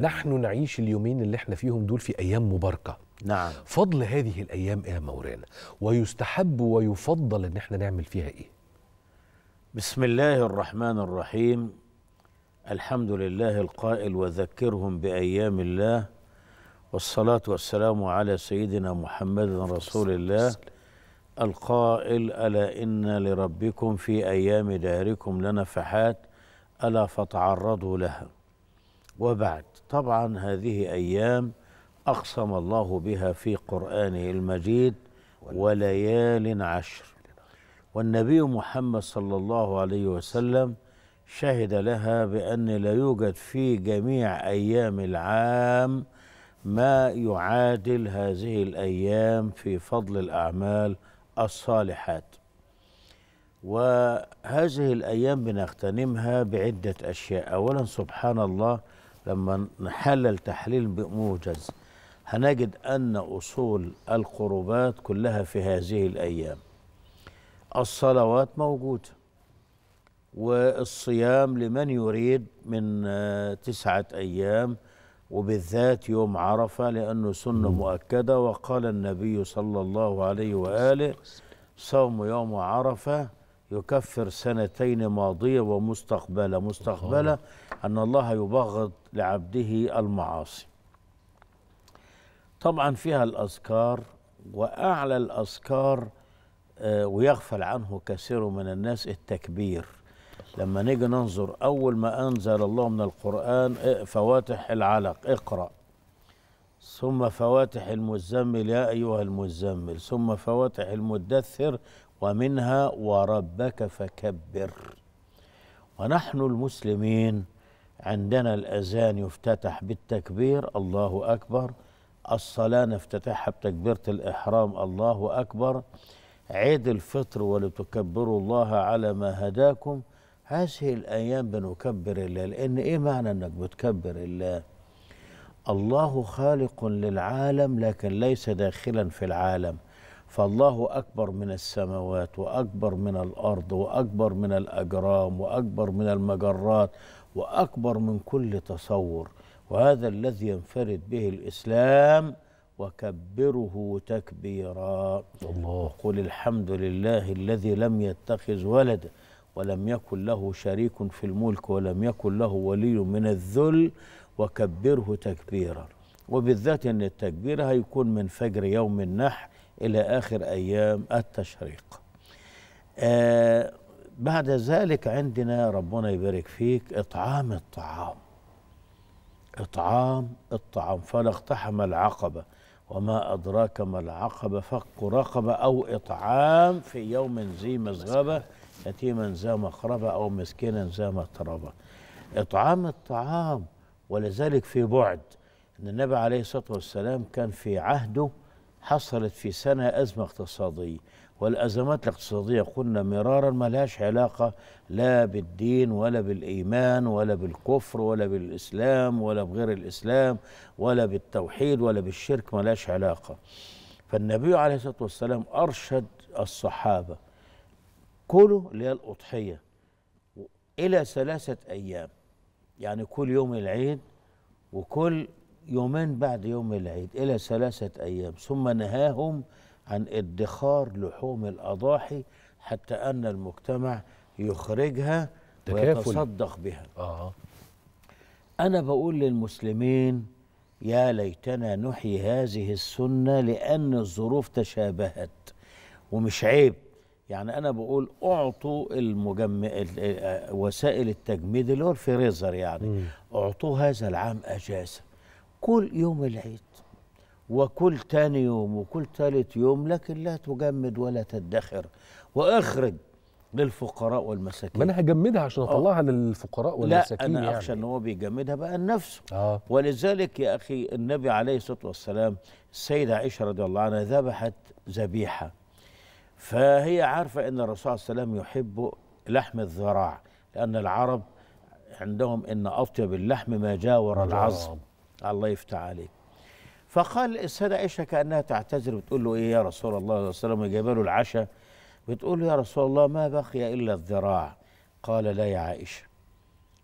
نحن نعيش اليومين اللي احنا فيهم دول في ايام مباركه نعم فضل هذه الايام ايه يا مولانا ويستحب ويفضل ان احنا نعمل فيها ايه بسم الله الرحمن الرحيم الحمد لله القائل وذكرهم بايام الله والصلاه والسلام على سيدنا محمد رسول الله القائل الا ان لربكم في ايام داركم لنفحات الا فتعرضوا لها وبعد طبعا هذه ايام اقسم الله بها في قرانه المجيد وليال عشر والنبي محمد صلى الله عليه وسلم شهد لها بان لا يوجد في جميع ايام العام ما يعادل هذه الايام في فضل الاعمال الصالحات وهذه الايام بنغتنمها بعده اشياء اولا سبحان الله لما نحلل تحليل موجز هنجد أن أصول القربات كلها في هذه الأيام الصلوات موجودة والصيام لمن يريد من آه، تسعة أيام وبالذات يوم عرفة لأنه سنة مؤكدة وقال النبي صلى الله عليه وآله صوم يوم عرفة يكفر سنتين ماضية ومستقبلة مستقبلة أن الله يبغض لعبده المعاصي طبعا فيها الأذكار وأعلى الأذكار آه، ويغفل عنه كثير من الناس التكبير لما نيجي ننظر أول ما أنزل الله من القرآن فواتح العلق اقرأ ثم فواتح المزمل يا أيها المزمل ثم فواتح المدثر ومنها وربك فكبر ونحن المسلمين عندنا الأذان يفتتح بالتكبير الله أكبر الصلاة نفتتحها بتكبيرة الإحرام الله أكبر عيد الفطر ولتكبروا الله على ما هداكم هذه الأيام بنكبر الله لأن إيه معنى أنك بتكبر الله الله خالق للعالم لكن ليس داخلا في العالم فالله أكبر من السماوات وأكبر من الأرض وأكبر من الأجرام وأكبر من المجرات واكبر من كل تصور وهذا الذي ينفرد به الاسلام وكبره تكبيرا الله قل الحمد لله الذي لم يتخذ ولدا ولم يكن له شريك في الملك ولم يكن له ولي من الذل وكبره تكبيرا وبالذات ان التكبير هيكون من فجر يوم النحر الى اخر ايام التشريق آه بعد ذلك عندنا ربنا يبارك فيك إطعام الطعام إطعام الطعام فلا اقتحم العقبة وما أدراك ما العقبة فك رقبة أو إطعام في يوم ذي مزغبة يتيما ذا مقربة أو مسكينا ذا متربة إطعام الطعام ولذلك في بعد أن النبي عليه الصلاة والسلام كان في عهده حصلت في سنة أزمة اقتصادية والأزمات الاقتصادية قلنا مرارا ما لهاش علاقة لا بالدين ولا بالإيمان ولا بالكفر ولا بالإسلام ولا بغير الإسلام ولا بالتوحيد ولا بالشرك ما لهاش علاقة فالنبي عليه الصلاة والسلام أرشد الصحابة كلوا اللي هي الأضحية إلى ثلاثة أيام يعني كل يوم العيد وكل يومين بعد يوم العيد إلى ثلاثة أيام ثم نهاهم عن ادخار لحوم الأضاحي حتى أن المجتمع يخرجها ويتصدق بها آه. أنا بقول للمسلمين يا ليتنا نحيي هذه السنة لأن الظروف تشابهت ومش عيب يعني أنا بقول أعطوا المجم... وسائل التجميد اللي هو الفريزر يعني أعطوه هذا العام أجازة كل يوم العيد وكل تاني يوم وكل تالت يوم لكن لا تجمد ولا تدخر واخرج للفقراء والمساكين ما انا هجمدها عشان اطلعها آه. للفقراء والمساكين لا انا يعني. اخشى ان هو بيجمدها بقى لنفسه آه. ولذلك يا اخي النبي عليه الصلاه والسلام السيده عائشه رضي الله عنها ذبحت ذبيحه فهي عارفه ان الرسول صلى الله عليه وسلم يحب لحم الذراع لان العرب عندهم ان اطيب اللحم ما جاور العظم الله يفتح عليك فقال السيدة عائشة كأنها تعتذر بتقول له إيه يا رسول الله صلى الله عليه وسلم جايبه له العشاء بتقول له يا رسول الله ما بقي إلا الذراع قال لا يا عائشة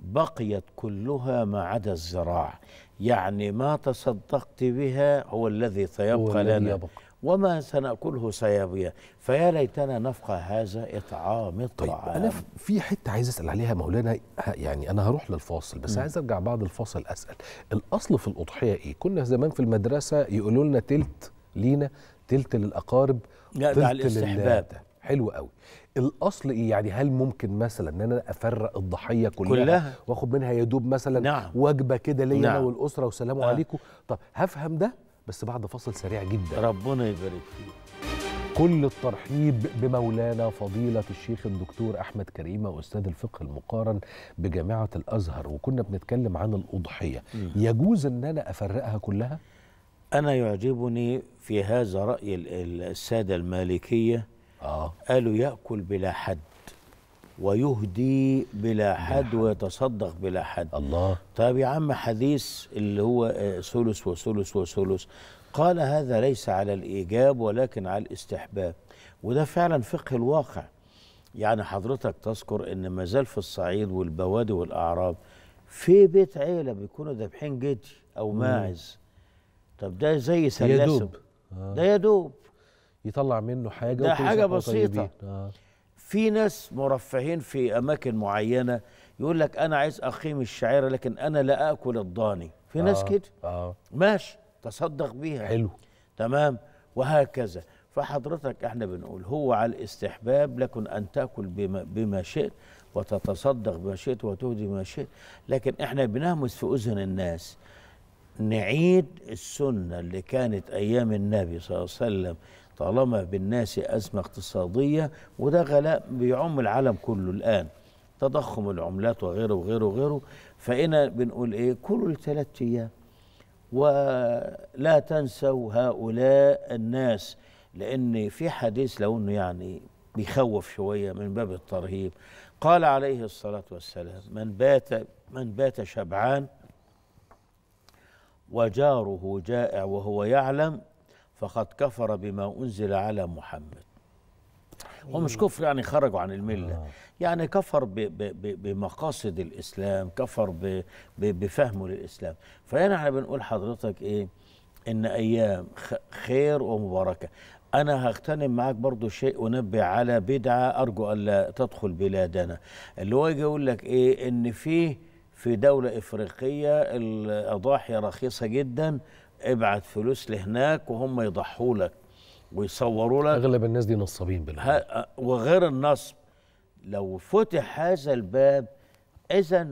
بقيت كلها ما عدا الذراع يعني ما تصدقت بها هو الذي سيبقى لنا يبقى. وما سنأكله سيبيا فيا ليتنا نفقه هذا إطعام الطعام طيب أنا في حتة عايز أسأل عليها مولانا يعني أنا هروح للفاصل بس م. عايز أرجع بعد الفاصل أسأل الأصل في الأضحية إيه؟ كنا زمان في المدرسة يقولوا لنا تلت لينا تلت للأقارب لا ده على الاستحباب حلو قوي الاصل ايه يعني هل ممكن مثلا ان انا افرق الضحيه كلها, كلها. واخد منها يا دوب مثلا نعم. وجبه كده ليا نعم. انا والاسره وسلام آه. عليكم طب هفهم ده بس بعد فصل سريع جدا ربنا يبارك فيك كل الترحيب بمولانا فضيلة الشيخ الدكتور أحمد كريمة أستاذ الفقه المقارن بجامعة الأزهر وكنا بنتكلم عن الأضحية يجوز أن أنا أفرقها كلها؟ أنا يعجبني في هذا رأي السادة المالكية آه. قالوا يأكل بلا حد ويهدي بلا حد ويتصدق بلا حد الله طيب يا عم حديث اللي هو آه، ثلث وثلث وثلث قال هذا ليس على الإيجاب ولكن على الاستحباب وده فعلا فقه الواقع يعني حضرتك تذكر ان ما زال في الصعيد والبوادي والاعراب في بيت عيله بيكونوا ذابحين جدي او ماعز طب ده زي سلاسل يدوب آه. ده يدوب يطلع منه حاجه ده حاجه بسيطه آه. في ناس مرفهين في اماكن معينه يقول لك انا عايز اقيم الشعيره لكن انا لا اكل الضاني في ناس آه كده آه ماشي تصدق بيها حلو تمام وهكذا فحضرتك احنا بنقول هو على الاستحباب لكن ان تاكل بما, بما شئت وتتصدق بما شئت وتهدي ما شئت لكن احنا بنهمس في اذن الناس نعيد السنه اللي كانت ايام النبي صلى الله عليه وسلم طالما بالناس أزمة اقتصادية وده غلاء بيعم العالم كله الآن تضخم العملات وغيره وغيره وغيره فإنا بنقول إيه كل ثلاثة أيام ولا تنسوا هؤلاء الناس لأن في حديث لو أنه يعني بيخوف شوية من باب الترهيب قال عليه الصلاة والسلام من بات من بات شبعان وجاره جائع وهو يعلم فقد كفر بما أنزل على محمد هو مش كفر يعني خرجوا عن الملة آه. يعني كفر بـ بـ بـ بمقاصد الإسلام كفر بـ بـ بفهمه للإسلام فهنا احنا بنقول حضرتك إيه إن أيام خير ومباركة أنا هغتنم معاك برضو شيء أنبه على بدعة أرجو ألا تدخل بلادنا اللي هو يجي يقول لك إيه إن فيه في دولة إفريقية الأضاحي رخيصة جدا ابعت فلوس لهناك وهم يضحوا لك ويصوروا لك اغلب الناس دي نصابين بالله وغير النصب لو فتح هذا الباب اذا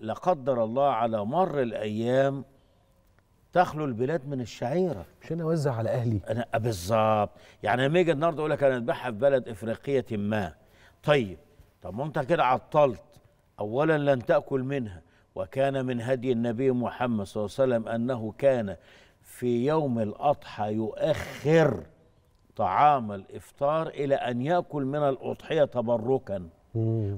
لا قدر الله على مر الايام تخلو البلاد من الشعيره مش انا اوزع على اهلي انا بالظبط يعني لما يجي النهارده يقول لك انا اتبعها في بلد افريقيه ما طيب طب ما انت كده عطلت اولا لن تاكل منها وكان من هدي النبي محمد صلى الله عليه وسلم انه كان في يوم الأضحى يؤخر طعام الإفطار إلى أن يأكل من الأضحية تبركا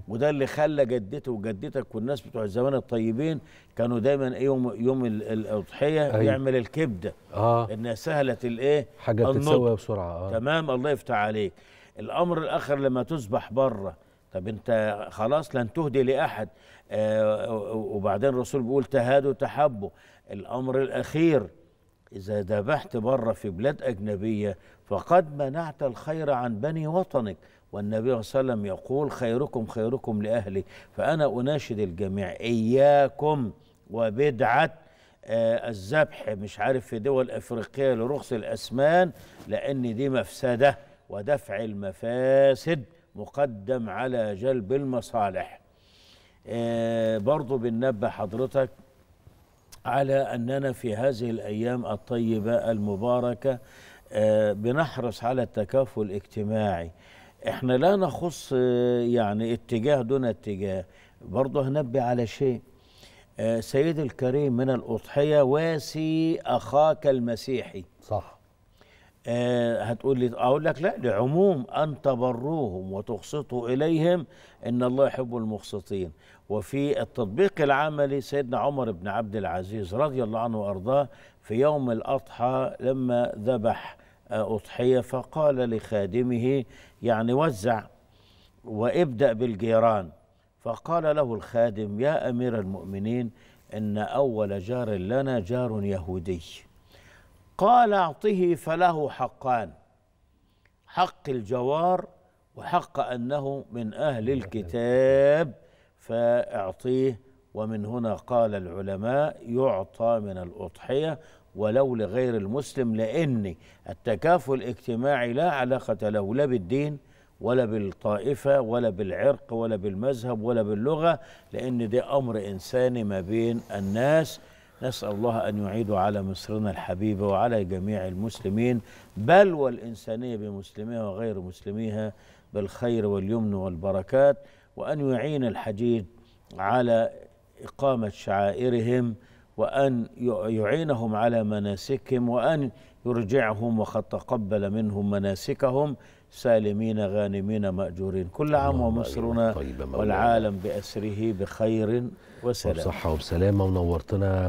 وده اللي خلى جدته وجدتك والناس بتوع الزمان الطيبين كانوا دايما ايه يوم يوم الاضحيه أي. أيوه. يعمل الكبده اه انها سهله الايه حاجه بتتسوى بسرعه آه. تمام الله يفتح عليك الامر الاخر لما تذبح بره طب انت خلاص لن تهدي لاحد آه وبعدين الرسول بيقول تهادوا تحبوا الامر الاخير إذا ذبحت بره في بلاد أجنبية فقد منعت الخير عن بني وطنك والنبي صلى الله عليه وسلم يقول خيركم خيركم لأهلي فأنا أناشد الجميع إياكم وبدعة آه، الذبح مش عارف في دول أفريقية لرخص الأسمان لأن دي مفسدة ودفع المفاسد مقدم على جلب المصالح آه، برضو بننبه حضرتك على أننا في هذه الأيام الطيبة المباركة آه، بنحرص على التكافل الاجتماعي احنا لا نخص آه، يعني اتجاه دون اتجاه برضه هنبي على شيء آه، سيد الكريم من الأضحية واسي أخاك المسيحي صح آه هتقول لي اقول لك لا لعموم ان تبروهم وتقسطوا اليهم ان الله يحب المقسطين وفي التطبيق العملي سيدنا عمر بن عبد العزيز رضي الله عنه وارضاه في يوم الاضحى لما ذبح آه، اضحيه فقال لخادمه يعني وزع وابدا بالجيران فقال له الخادم يا امير المؤمنين ان اول جار لنا جار يهودي قال اعطه فله حقان حق الجوار وحق انه من اهل الكتاب فاعطيه ومن هنا قال العلماء يعطى من الاضحيه ولو لغير المسلم لان التكافل الاجتماعي لا علاقه له لا بالدين ولا بالطائفة ولا بالعرق ولا بالمذهب ولا باللغة لأن ده أمر إنساني ما بين الناس نسأل الله أن يعيد على مصرنا الحبيبة وعلى جميع المسلمين بل والإنسانية بمسلميها وغير مسلميها بالخير واليمن والبركات وأن يعين الحجيج على إقامة شعائرهم وأن يعينهم على مناسكهم وأن يرجعهم وقد تقبل منهم مناسكهم سالمين غانمين مأجورين كل عام ومصرنا طيب، والعالم بأسره بخير وسلام وبصحة وبسلامة ونورتنا